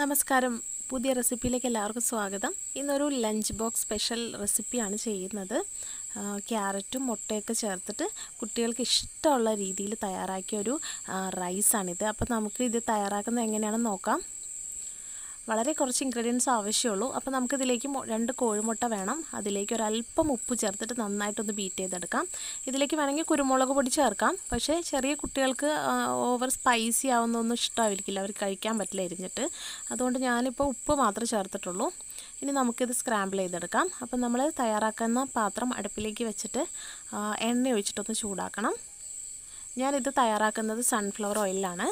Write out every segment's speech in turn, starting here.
നമസ്കാരം പുതിയ റെസിപ്പിയിലേക്ക് എല്ലാവർക്കും സ്വാഗതം ഇന്നൊരു ലഞ്ച് ബോക്സ് സ്പെഷ്യൽ റെസിപ്പിയാണ് ചെയ്യുന്നത് ക്യാരറ്റും മുട്ടയൊക്കെ ചേർത്തിട്ട് കുട്ടികൾക്ക് ഇഷ്ടമുള്ള രീതിയിൽ തയ്യാറാക്കിയ ഒരു റൈസാണിത് അപ്പോൾ നമുക്ക് ഇത് തയ്യാറാക്കുന്നത് എങ്ങനെയാണെന്ന് നോക്കാം വളരെ കുറച്ച് ഇൻഗ്രീഡിയൻസ് ആവശ്യമുള്ളൂ അപ്പോൾ നമുക്കിതിലേക്ക് രണ്ട് കോഴിമുട്ട വേണം അതിലേക്ക് ഒരല്പം ഉപ്പ് ചേർത്തിട്ട് നന്നായിട്ടൊന്ന് ബീറ്റ് ചെയ്തെടുക്കാം ഇതിലേക്ക് വേണമെങ്കിൽ കുരുമുളക് പൊടി ചേർക്കാം പക്ഷേ ചെറിയ കുട്ടികൾക്ക് ഓവർ സ്പൈസി ആവുന്നൊന്നും ഇഷ്ടമായിരിക്കില്ല അവർ കഴിക്കാൻ പറ്റില്ല എരിഞ്ഞിട്ട് അതുകൊണ്ട് ഞാനിപ്പോൾ ഉപ്പ് മാത്രമേ ചേർത്തിട്ടുള്ളൂ ഇനി നമുക്കിത് സ്ക്രാമ്പിൾ ചെയ്തെടുക്കാം അപ്പം നമ്മൾ തയ്യാറാക്കുന്ന പാത്രം അടുപ്പിലേക്ക് വെച്ചിട്ട് എണ്ണ ഒഴിച്ചിട്ടൊന്ന് ചൂടാക്കണം ഞാനിത് തയ്യാറാക്കുന്നത് സൺഫ്ലവർ ഓയിലാണ്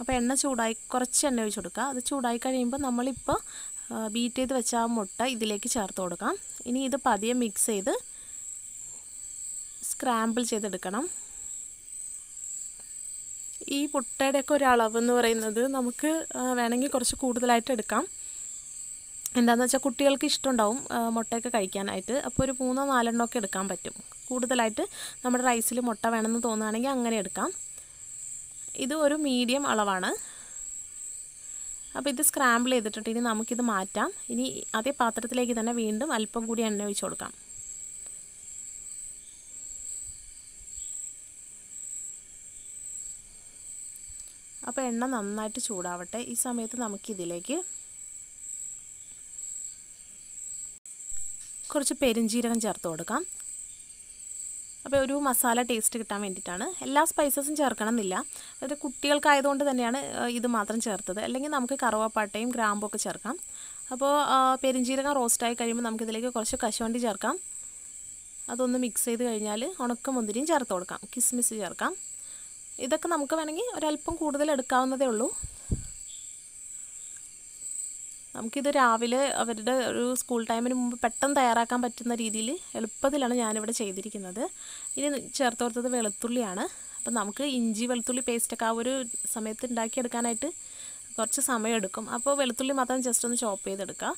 അപ്പോൾ എണ്ണ ചൂടായി കുറച്ച് എണ്ണ ഒഴിച്ച് കൊടുക്കുക അത് ചൂടായി കഴിയുമ്പോൾ നമ്മളിപ്പോൾ ബീറ്റ് ചെയ്ത് വെച്ച ആ മുട്ട ഇതിലേക്ക് ചേർത്ത് കൊടുക്കാം ഇനി ഇത് പതിയെ മിക്സ് ചെയ്ത് സ്ക്രാമ്പിൾ ചെയ്തെടുക്കണം ഈ മുട്ടയുടെയൊക്കെ ഒരളവ് എന്ന് പറയുന്നത് നമുക്ക് വേണമെങ്കിൽ കുറച്ച് കൂടുതലായിട്ട് എടുക്കാം എന്താണെന്ന് വെച്ചാൽ കുട്ടികൾക്ക് ഇഷ്ടമുണ്ടാവും മുട്ടയൊക്കെ കഴിക്കാനായിട്ട് അപ്പോൾ ഒരു മൂന്നോ നാലെണ്ണമൊക്കെ എടുക്കാൻ പറ്റും കൂടുതലായിട്ട് നമ്മുടെ റൈസിൽ മുട്ട വേണമെന്ന് തോന്നുകയാണെങ്കിൽ അങ്ങനെ എടുക്കാം ഇത് ഒരു മീഡിയം അളവാണ് അപ്പോൾ ഇത് സ്ക്രാമ്പിൾ ചെയ്തിട്ടുണ്ട് ഇനി നമുക്കിത് മാറ്റാം ഇനി അതേ പാത്രത്തിലേക്ക് തന്നെ വീണ്ടും അല്പം കൂടി എണ്ണ ഒഴിച്ച് കൊടുക്കാം അപ്പോൾ എണ്ണ നന്നായിട്ട് ചൂടാവട്ടെ ഈ സമയത്ത് നമുക്കിതിലേക്ക് കുറച്ച് പെരുംജീരകം ചേർത്ത് കൊടുക്കാം അപ്പോൾ ഒരു മസാല ടേസ്റ്റ് കിട്ടാൻ വേണ്ടിയിട്ടാണ് എല്ലാ സ്പൈസസും ചേർക്കണം എന്നില്ല അത് കുട്ടികൾക്കായതുകൊണ്ട് തന്നെയാണ് ഇത് മാത്രം ചേർത്തത് അല്ലെങ്കിൽ നമുക്ക് കറുവാപ്പാട്ടയും ഒക്കെ ചേർക്കാം അപ്പോൾ പെരിഞ്ചീരകം റോസ്റ്റായി കഴിയുമ്പോൾ നമുക്കിതിലേക്ക് കുറച്ച് കശുവണ്ടി ചേർക്കാം അതൊന്ന് മിക്സ് ചെയ്ത് കഴിഞ്ഞാൽ ഉണക്ക മുന്തിരിയും ചേർത്ത് കൊടുക്കാം കിസ്മിസ് ചേർക്കാം ഇതൊക്കെ നമുക്ക് വേണമെങ്കിൽ ഒരല്പം കൂടുതൽ എടുക്കാവുന്നതേ ഉള്ളൂ നമുക്കിത് രാവിലെ അവരുടെ ഒരു സ്കൂൾ ടൈമിന് മുമ്പ് പെട്ടെന്ന് തയ്യാറാക്കാൻ പറ്റുന്ന രീതിയിൽ എളുപ്പത്തിലാണ് ഞാനിവിടെ ചെയ്തിരിക്കുന്നത് ഇനി ചേർത്ത് കൊടുത്തത് വെളുത്തുള്ളിയാണ് അപ്പം നമുക്ക് ഇഞ്ചി വെളുത്തുള്ളി പേസ്റ്റൊക്കെ ആ ഒരു സമയത്ത് ഉണ്ടാക്കിയെടുക്കാനായിട്ട് കുറച്ച് സമയമെടുക്കും അപ്പോൾ വെളുത്തുള്ളി മാത്രം ജസ്റ്റ് ഒന്ന് ചോപ്പ് ചെയ്തെടുക്കുക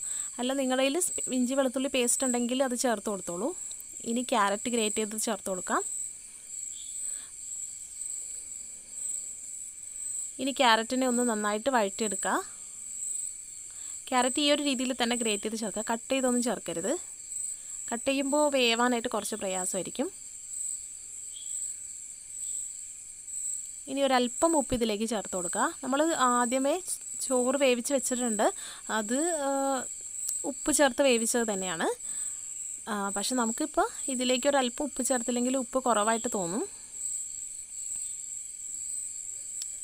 അല്ല നിങ്ങളുടെ കയ്യിൽ ഇഞ്ചി വെളുത്തുള്ളി പേസ്റ്റ് ഉണ്ടെങ്കിൽ അത് ചേർത്ത് കൊടുത്തോളൂ ഇനി ക്യാരറ്റ് ഗ്രേറ്റ് ചെയ്ത് ചേർത്ത് കൊടുക്കാം ഇനി ക്യാരറ്റിനെ ഒന്ന് നന്നായിട്ട് വഴറ്റിയെടുക്കുക ക്യാരറ്റ് ഈ ഒരു രീതിയിൽ തന്നെ ഗ്രേറ്റ് ചെയ്ത് ചേർക്കുക കട്ട് ചെയ്തൊന്നും ചേർക്കരുത് കട്ട് ചെയ്യുമ്പോൾ വേവാനായിട്ട് കുറച്ച് പ്രയാസമായിരിക്കും ഇനി ഒരല്പം ഉപ്പ് ഇതിലേക്ക് ചേർത്ത് കൊടുക്കുക നമ്മൾ ആദ്യമേ ചോറ് വേവിച്ച് വെച്ചിട്ടുണ്ട് അത് ഉപ്പ് ചേർത്ത് വേവിച്ചത് തന്നെയാണ് പക്ഷെ നമുക്കിപ്പോൾ ഇതിലേക്ക് ഒരല്പം ഉപ്പ് ചേർത്തില്ലെങ്കിൽ ഉപ്പ് കുറവായിട്ട് തോന്നും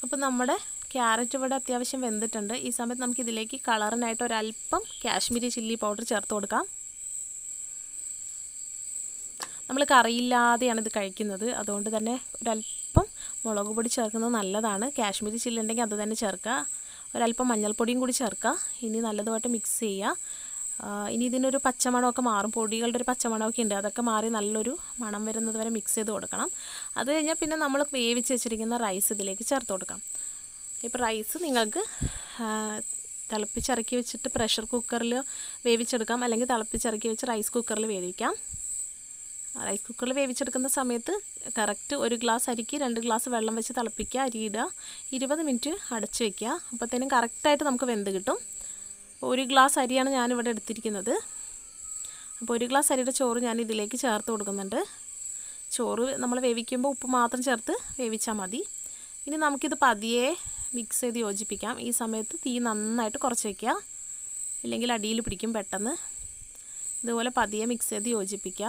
അപ്പം നമ്മുടെ ക്യാരറ്റ് ഇവിടെ അത്യാവശ്യം വെന്തിട്ടുണ്ട് ഈ സമയത്ത് നമുക്ക് ഇതിലേക്ക് കളറിനായിട്ട് ഒരല്പം കാശ്മീരി ചില്ലി പൗഡർ ചേർത്ത് കൊടുക്കാം നമ്മൾ കറിയില്ലാതെയാണ് ഇത് കഴിക്കുന്നത് അതുകൊണ്ട് തന്നെ ഒരല്പം മുളക് പൊടി ചേർക്കുന്നത് നല്ലതാണ് കാശ്മീരി ചില്ലി ഉണ്ടെങ്കിൽ അത് തന്നെ ചേർക്കുക ഒരല്പം മഞ്ഞൾപ്പൊടിയും കൂടി ചേർക്കുക ഇനി നല്ലതുമായിട്ട് മിക്സ് ചെയ്യുക ഇനി ഇതിനൊരു പച്ചമണമൊക്കെ മാറും പൊടികളുടെ ഒരു പച്ചമണമൊക്കെ ഉണ്ട് അതൊക്കെ മാറി നല്ലൊരു മണം വരുന്നത് വരെ മിക്സ് ചെയ്ത് കൊടുക്കണം അത് കഴിഞ്ഞാൽ പിന്നെ നമ്മൾ വേവിച്ച് വെച്ചിരിക്കുന്ന റൈസ് ഇതിലേക്ക് ചേർത്ത് കൊടുക്കാം ഇപ്പോൾ റൈസ് നിങ്ങൾക്ക് തിളപ്പിച്ചിറക്കി വെച്ചിട്ട് പ്രഷർ കുക്കറിൽ വേവിച്ചെടുക്കാം അല്ലെങ്കിൽ തിളപ്പിച്ചിറക്കി വെച്ച് റൈസ് കുക്കറിൽ വേവിക്കാം റൈസ് കുക്കറിൽ വേവിച്ചെടുക്കുന്ന സമയത്ത് കറക്റ്റ് ഒരു ഗ്ലാസ് അരിക്ക് രണ്ട് ഗ്ലാസ് വെള്ളം വെച്ച് തിളപ്പിക്കുക അരി ഇടുക ഇരുപത് മിനിറ്റ് അടച്ചു വയ്ക്കുക അപ്പോഴത്തേനും കറക്റ്റായിട്ട് നമുക്ക് വെന്ത് കിട്ടും ഒരു ഗ്ലാസ് അരിയാണ് ഞാനിവിടെ എടുത്തിരിക്കുന്നത് അപ്പോൾ ഒരു ഗ്ലാസ് അരിയുടെ ചോറ് ഞാൻ ഇതിലേക്ക് ചേർത്ത് കൊടുക്കുന്നുണ്ട് ചോറ് നമ്മൾ വേവിക്കുമ്പോൾ ഉപ്പ് മാത്രം ചേർത്ത് വേവിച്ചാൽ മതി ഇനി നമുക്കിത് പതിയെ മിക്സ് ചെയ്ത് യോജിപ്പിക്കാം ഈ സമയത്ത് തീ നന്നായിട്ട് കുറച്ച് വയ്ക്കുക ഇല്ലെങ്കിൽ അടിയിൽ പിടിക്കും പെട്ടെന്ന് ഇതുപോലെ പതിയെ മിക്സ് ചെയ്ത് യോജിപ്പിക്കുക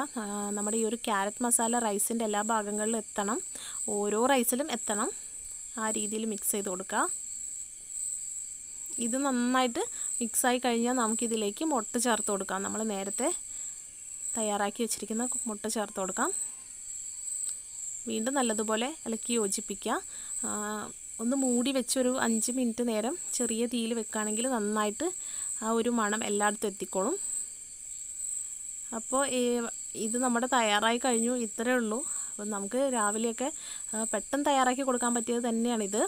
നമ്മുടെ ഈ ഒരു ക്യാരറ്റ് മസാല റൈസിൻ്റെ എല്ലാ ഭാഗങ്ങളിലും എത്തണം ഓരോ റൈസിലും എത്തണം ആ രീതിയിൽ മിക്സ് ചെയ്ത് കൊടുക്കുക ഇത് നന്നായിട്ട് മിക്സായി കഴിഞ്ഞാൽ നമുക്കിതിലേക്ക് മുട്ട ചേർത്ത് കൊടുക്കാം നമ്മൾ നേരത്തെ തയ്യാറാക്കി വെച്ചിരിക്കുന്ന മുട്ട ചേർത്ത് കൊടുക്കാം വീണ്ടും നല്ലതുപോലെ ഇളക്കി യോജിപ്പിക്കുക ഒന്ന് മൂടി വെച്ചൊരു അഞ്ച് മിനിറ്റ് നേരം ചെറിയ തീയിൽ വെക്കുകയാണെങ്കിൽ നന്നായിട്ട് ആ ഒരു മണം എല്ലായിടത്തും എത്തിക്കോളും അപ്പോൾ ഇത് നമ്മുടെ തയ്യാറായി കഴിഞ്ഞു ഇത്രയേ ഉള്ളൂ അപ്പം നമുക്ക് രാവിലെയൊക്കെ പെട്ടെന്ന് തയ്യാറാക്കി കൊടുക്കാൻ പറ്റിയത് തന്നെയാണിത്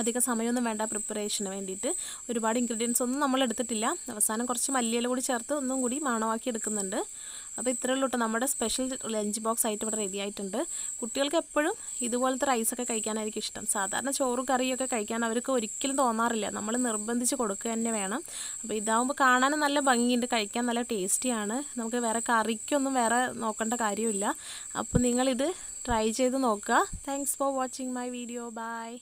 അധിക സമയമൊന്നും വേണ്ട പ്രിപ്പറേഷന് വേണ്ടിയിട്ട് ഒരുപാട് ഇൻഗ്രീഡിയൻസ് ഒന്നും നമ്മൾ എടുത്തിട്ടില്ല അവസാനം കുറച്ച് മല്ലിയില കൂടി ചേർത്ത് ഒന്നും കൂടി മണമാക്കി എടുക്കുന്നുണ്ട് അപ്പോൾ ഇത്രയേ ഉള്ളൂ കേട്ടോ നമ്മുടെ സ്പെഷ്യൽ ലഞ്ച് ബോക്സ് ആയിട്ട് ഇവിടെ റെഡി ആയിട്ടുണ്ട് കുട്ടികൾക്ക് എപ്പോഴും ഇതുപോലത്തെ റൈസൊക്കെ കഴിക്കാനായിരിക്കും ഇഷ്ടം സാധാരണ ചോറും കറിയൊക്കെ കഴിക്കാൻ അവർക്ക് ഒരിക്കലും തോന്നാറില്ല നമ്മൾ നിർബന്ധിച്ച് കൊടുക്കുക തന്നെ വേണം അപ്പോൾ ഇതാവുമ്പോൾ കാണാനും നല്ല ഭംഗിയുണ്ട് കഴിക്കാൻ നല്ല ടേസ്റ്റിയാണ് നമുക്ക് വേറെ കറിക്കൊന്നും വേറെ നോക്കേണ്ട കാര്യമില്ല അപ്പോൾ നിങ്ങളിത് ട്രൈ ചെയ്ത് നോക്കുക thanks for watching my video by